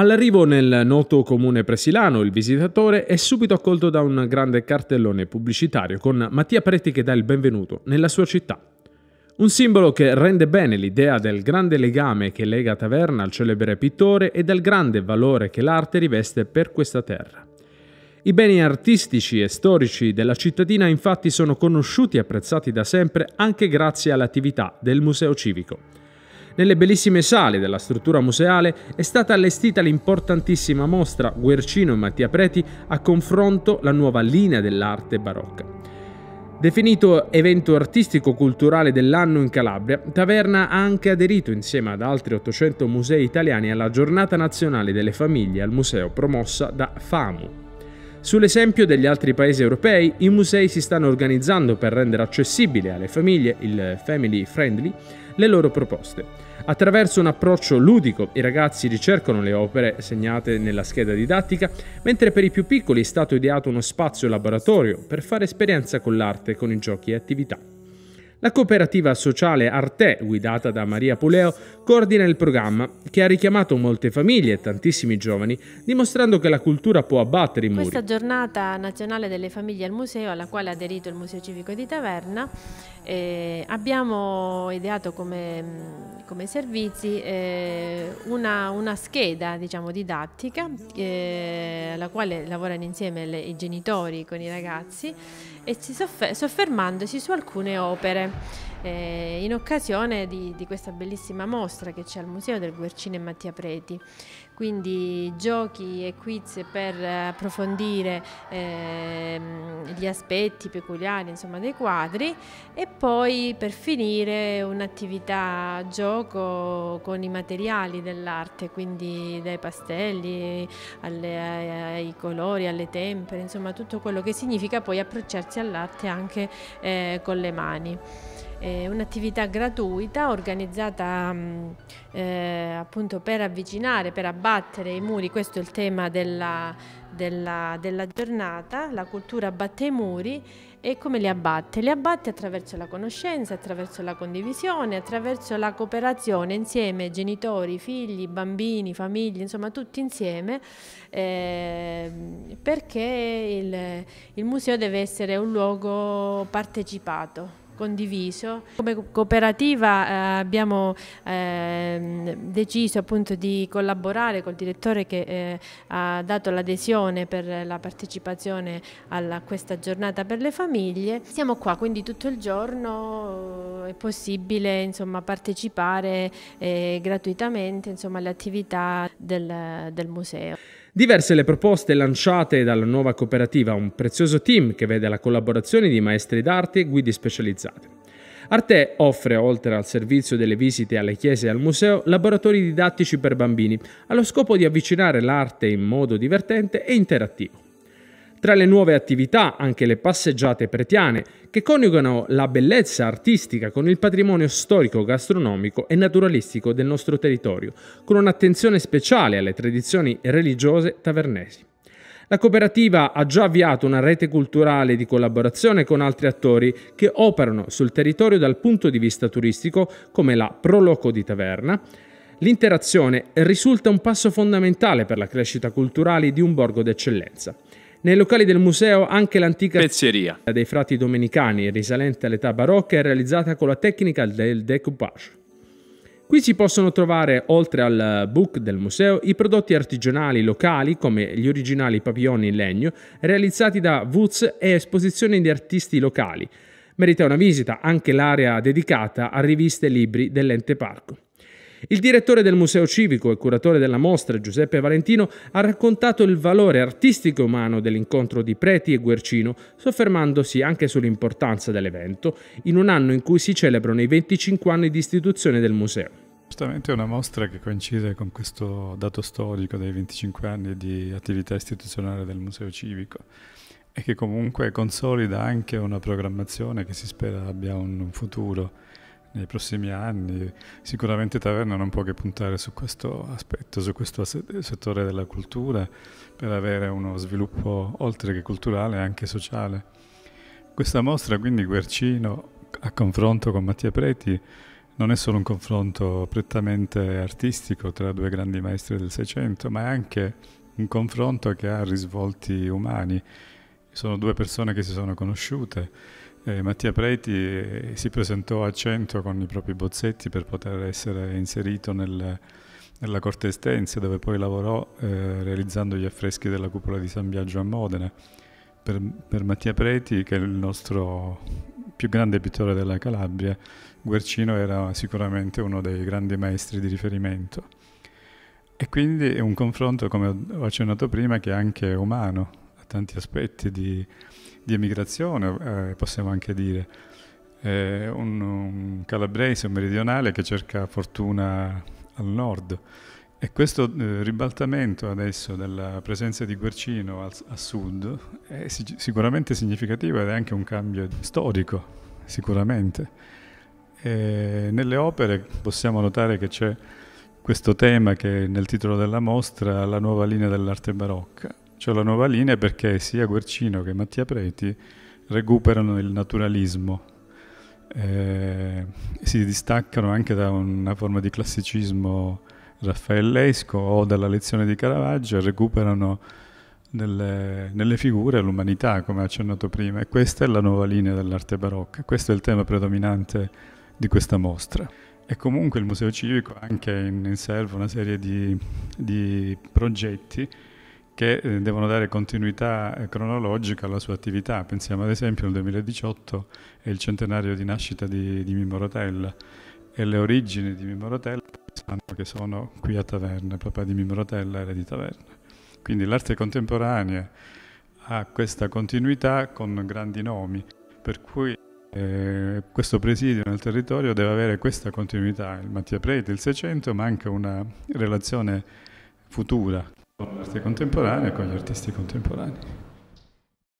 All'arrivo nel noto comune presilano, il visitatore è subito accolto da un grande cartellone pubblicitario con Mattia Pretti che dà il benvenuto nella sua città. Un simbolo che rende bene l'idea del grande legame che lega Taverna al celebre pittore e del grande valore che l'arte riveste per questa terra. I beni artistici e storici della cittadina infatti sono conosciuti e apprezzati da sempre anche grazie all'attività del Museo Civico. Nelle bellissime sale della struttura museale è stata allestita l'importantissima mostra Guercino e Mattia Preti a confronto la nuova linea dell'arte barocca. Definito evento artistico-culturale dell'anno in Calabria, Taverna ha anche aderito insieme ad altri 800 musei italiani alla Giornata Nazionale delle Famiglie al Museo promossa da FAMU. Sull'esempio degli altri paesi europei, i musei si stanno organizzando per rendere accessibile alle famiglie, il family friendly, le loro proposte. Attraverso un approccio ludico i ragazzi ricercano le opere segnate nella scheda didattica, mentre per i più piccoli è stato ideato uno spazio laboratorio per fare esperienza con l'arte, con i giochi e attività. La cooperativa sociale Arte, guidata da Maria Puleo, coordina il programma che ha richiamato molte famiglie e tantissimi giovani, dimostrando che la cultura può abbattere i muri. Questa giornata nazionale delle famiglie al museo, alla quale ha aderito il Museo Civico di Taverna, eh, abbiamo ideato come mm, come servizi eh, una, una, scheda diciamo, didattica eh, alla quale lavorano insieme le, i genitori con i ragazzi e si soffer- soffermandosi su alcune opere eh, in occasione di, di, questa bellissima mostra che c'è al Museo del Guercino e Mattia Preti. Quindi giochi e quiz per approfondire eh, gli aspetti peculiari insomma, dei quadri e poi per finire un'attività gioco con i materiali dell'arte, quindi dai pastelli alle, eh, ai colori, alle tempere, insomma tutto quello che significa poi approcciarsi all'arte anche eh, con le mani. È un'attività gratuita organizzata mm, eh, appunto per avvicinare, per abbattere i muri, questo è il tema della, della, della giornata, la cultura abbatte i muri e come li abbatte? Li abbatte attraverso la conoscenza, attraverso la condivisione, attraverso la cooperazione insieme genitori, figli, bambini, famiglie, insomma tutti insieme eh, perché il, il museo deve essere un luogo partecipato condiviso. Come cooperativa eh, abbiamo eh, deciso appunto di collaborare col direttore che eh, ha dato l'adesione per la partecipazione a questa giornata per le famiglie. Siamo qua quindi tutto il giorno, eh, è possibile insomma, partecipare eh, gratuitamente insomma, alle attività del, del museo. Diverse le proposte lanciate dalla nuova cooperativa, un prezioso team che vede la collaborazione di maestri d'arte e guidi specializzati utilizzate. Arte offre, oltre al servizio delle visite alle chiese e al museo, laboratori didattici per bambini, allo scopo di avvicinare l'arte in modo divertente e interattivo. Tra le nuove attività anche le passeggiate pretiane, che coniugano la bellezza artistica con il patrimonio storico, gastronomico e naturalistico del nostro territorio, con un'attenzione speciale alle tradizioni religiose tavernesi. La cooperativa ha già avviato una rete culturale di collaborazione con altri attori che operano sul territorio dal punto di vista turistico, come la Proloco di Taverna. L'interazione risulta un passo fondamentale per la crescita culturale di un borgo d'eccellenza. Nei locali del museo anche l'antica pezzeria dei frati domenicani risalente all'età barocca è realizzata con la tecnica del decoupage. Qui si possono trovare, oltre al book del museo, i prodotti artigianali locali come gli originali pavilloni in legno realizzati da Woods e esposizioni di artisti locali. Merita una visita anche l'area dedicata a riviste e libri dell'ente parco. Il direttore del Museo Civico e curatore della mostra, Giuseppe Valentino, ha raccontato il valore artistico e umano dell'incontro di Preti e Guercino, soffermandosi anche sull'importanza dell'evento in un anno in cui si celebrano i 25 anni di istituzione del museo. Giustamente è una mostra che coincide con questo dato storico dei 25 anni di attività istituzionale del Museo Civico e che comunque consolida anche una programmazione che si spera abbia un futuro nei prossimi anni. Sicuramente Taverna non può che puntare su questo aspetto, su questo settore della cultura, per avere uno sviluppo oltre che culturale anche sociale. Questa mostra quindi Guercino, a confronto con Mattia Preti, non è solo un confronto prettamente artistico tra due grandi maestri del Seicento, ma è anche un confronto che ha risvolti umani. Sono due persone che si sono conosciute. Eh, Mattia Preti eh, si presentò a Cento con i propri bozzetti per poter essere inserito nel, nella corte Estense, dove poi lavorò eh, realizzando gli affreschi della cupola di San Biagio a Modena. Per, per Mattia Preti, che è il nostro più grande pittore della Calabria, Guercino era sicuramente uno dei grandi maestri di riferimento. E quindi è un confronto, come ho accennato prima, che è anche umano, ha tanti aspetti di, di emigrazione, eh, possiamo anche dire. È un, un calabrese, un meridionale che cerca fortuna al nord e questo eh, ribaltamento adesso della presenza di Guercino al, a sud è sic- sicuramente significativo ed è anche un cambio storico, sicuramente. E nelle opere possiamo notare che c'è questo tema che nel titolo della mostra la nuova linea dell'arte barocca, cioè la nuova linea perché sia Guercino che Mattia Preti recuperano il naturalismo, eh, si distaccano anche da una forma di classicismo raffaellesco o dalla lezione di Caravaggio recuperano nelle, nelle figure l'umanità, come accennato prima, e questa è la nuova linea dell'arte barocca, questo è il tema predominante di questa mostra. E comunque il Museo Civico ha anche in, in serbo una serie di, di progetti che eh, devono dare continuità eh, cronologica alla sua attività. Pensiamo ad esempio al 2018 è il centenario di nascita di, di Mimmo Rotella e le origini di Mimmo Rotella sanno che sono qui a Taverna, papà di Mimmo Rotella era di Taverna. Quindi l'arte contemporanea ha questa continuità con grandi nomi, per cui eh, questo presidio nel territorio deve avere questa continuità, il Mattia Preti, il Seicento, ma anche una relazione futura con l'arte contemporanea e con gli artisti contemporanei.